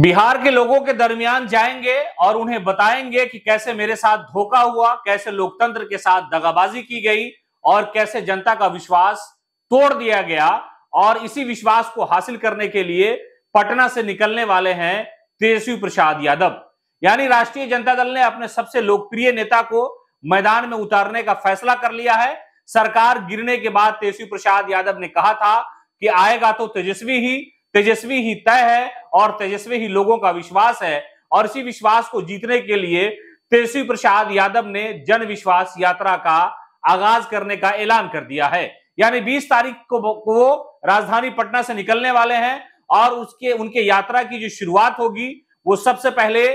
बिहार के लोगों के दरमियान जाएंगे और उन्हें बताएंगे कि कैसे मेरे साथ धोखा हुआ कैसे लोकतंत्र के साथ दगाबाजी की गई और कैसे जनता का विश्वास तोड़ दिया गया और इसी विश्वास को हासिल करने के लिए पटना से निकलने वाले हैं तेजस्वी प्रसाद यादव यानी राष्ट्रीय जनता दल ने अपने सबसे लोकप्रिय नेता को मैदान में उतारने का फैसला कर लिया है सरकार गिरने के बाद तेजस्वी प्रसाद यादव ने कहा था कि आएगा तो तेजस्वी ही तेजस्वी ही तय है और तेजस्वी ही लोगों का विश्वास है और इसी विश्वास को जीतने के लिए तेजस्वी प्रसाद यादव ने जन विश्वास यात्रा का आगाज करने का ऐलान कर दिया है यानी 20 तारीख को वो राजधानी पटना से निकलने वाले हैं और उसके उनके यात्रा की जो शुरुआत होगी वो सबसे पहले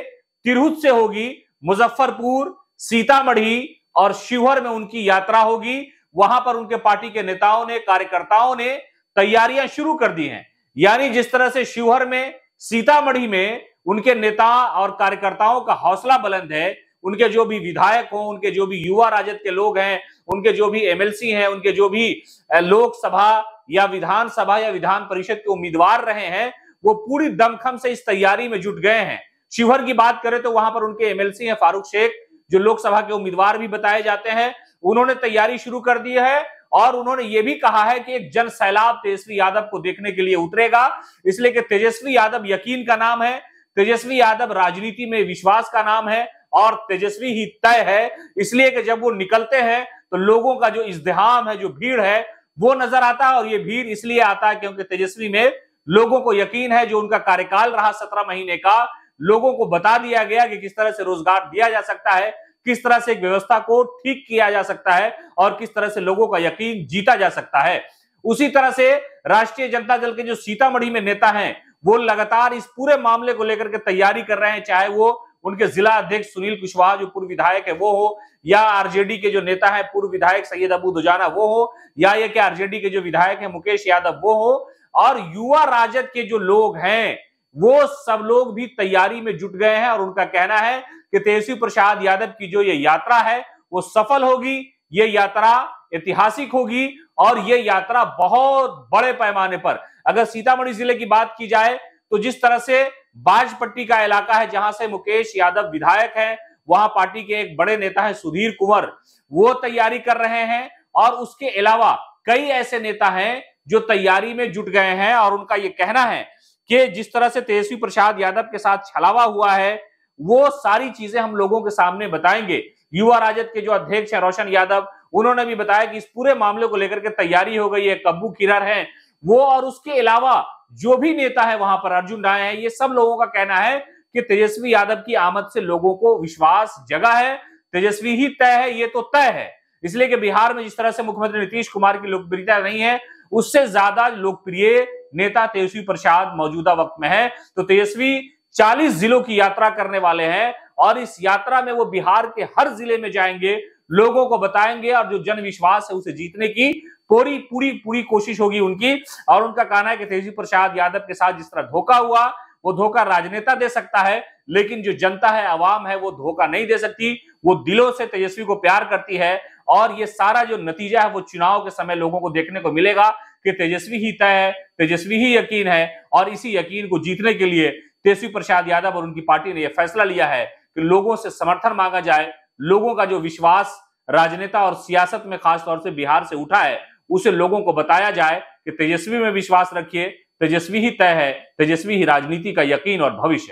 तिरहुत से होगी मुजफ्फरपुर सीतामढ़ी और शिवहर में उनकी यात्रा होगी वहां पर उनके पार्टी के नेताओं ने कार्यकर्ताओं ने तैयारियां शुरू कर दी हैं यानी जिस तरह से शिवहर में सीतामढ़ी में उनके नेता और कार्यकर्ताओं का हौसला बुलंद है उनके जो भी विधायक हों उनके जो भी युवा राजद के लोग हैं उनके जो भी एमएलसी हैं उनके जो भी लोकसभा या विधानसभा या विधान परिषद के उम्मीदवार रहे हैं वो पूरी दमखम से इस तैयारी में जुट गए हैं शिवहर की बात करें तो वहां पर उनके एमएलसी हैं फारूक शेख जो लोकसभा के उम्मीदवार भी बताए जाते हैं उन्होंने तैयारी शुरू कर दी है और उन्होंने ये भी कहा है कि एक जन सैलाब तेजस्वी यादव को देखने के लिए उतरेगा इसलिए कि तेजस्वी यादव यकीन का नाम है तेजस्वी यादव राजनीति में विश्वास का नाम है और तेजस्वी ही तय है इसलिए कि जब वो निकलते हैं तो लोगों का जो इज्तेहाम है जो भीड़ है वो नजर आता है और ये भीड़ इसलिए आता है क्योंकि तेजस्वी में लोगों को यकीन है जो उनका कार्यकाल रहा सत्रह महीने का लोगों को बता दिया गया कि किस तरह से रोजगार दिया जा सकता है किस तरह से एक व्यवस्था को ठीक किया जा सकता है और किस तरह से लोगों का यकीन जीता जा सकता है उसी तरह से राष्ट्रीय जनता दल के जो सीतामढ़ी में नेता हैं वो लगातार इस पूरे मामले को लेकर के तैयारी कर रहे हैं चाहे वो उनके जिला अध्यक्ष सुनील कुशवाहा जो पूर्व विधायक है वो हो या आरजेडी के जो नेता है पूर्व विधायक सैयद अबू दुजाना वो हो या ये कि आरजेडी के जो विधायक है मुकेश यादव वो हो और युवा राजद के जो लोग हैं वो सब लोग भी तैयारी में जुट गए हैं और उनका कहना है कि तेजस्वी प्रसाद यादव की जो ये यात्रा है वो सफल होगी ये यात्रा ऐतिहासिक होगी और ये यात्रा बहुत बड़े पैमाने पर अगर सीतामढ़ी जिले की बात की जाए तो जिस तरह से बाजपट्टी का इलाका है जहां से मुकेश यादव विधायक हैं वहां पार्टी के एक बड़े नेता हैं सुधीर कुंवर वो तैयारी कर रहे हैं और उसके अलावा कई ऐसे नेता हैं जो तैयारी में जुट गए हैं और उनका ये कहना है कि जिस तरह से तेजस्वी प्रसाद यादव के साथ छलावा हुआ है वो सारी चीजें हम लोगों के सामने बताएंगे युवा राजद के जो अध्यक्ष है रोशन यादव उन्होंने भी बताया कि इस पूरे मामले को लेकर के तैयारी हो गई है कब्बू किरर है वो और उसके अलावा जो भी नेता है वहां पर अर्जुन राय है ये सब लोगों का कहना है कि तेजस्वी यादव की आमद से लोगों को विश्वास जगा है तेजस्वी ही तय है ये तो तय है इसलिए कि बिहार में जिस तरह से मुख्यमंत्री नीतीश कुमार की लोकप्रियता नहीं है उससे ज्यादा लोकप्रिय नेता तेजस्वी प्रसाद मौजूदा वक्त में है तो तेजस्वी 40 जिलों की यात्रा करने वाले हैं और इस यात्रा में वो बिहार के हर जिले में जाएंगे लोगों को बताएंगे और जो जन विश्वास है उसे जीतने की पूरी पूरी पूरी कोशिश होगी उनकी और उनका कहना है कि तेजी प्रसाद यादव के साथ जिस तरह धोखा हुआ वो धोखा राजनेता दे सकता है लेकिन जो जनता है अवाम है वो धोखा नहीं दे सकती वो दिलों से तेजस्वी को प्यार करती है और ये सारा जो नतीजा है वो चुनाव के समय लोगों को देखने को मिलेगा कि तेजस्वी ही तय है तेजस्वी ही यकीन है और इसी यकीन को जीतने के लिए तेजस्वी प्रसाद यादव और उनकी पार्टी ने यह फैसला लिया है कि लोगों से समर्थन मांगा जाए लोगों का जो विश्वास राजनेता और सियासत में खासतौर से बिहार से उठा है उसे लोगों को बताया जाए कि तेजस्वी में विश्वास रखिए तेजस्वी ही तय है तेजस्वी ही राजनीति का यकीन और भविष्य है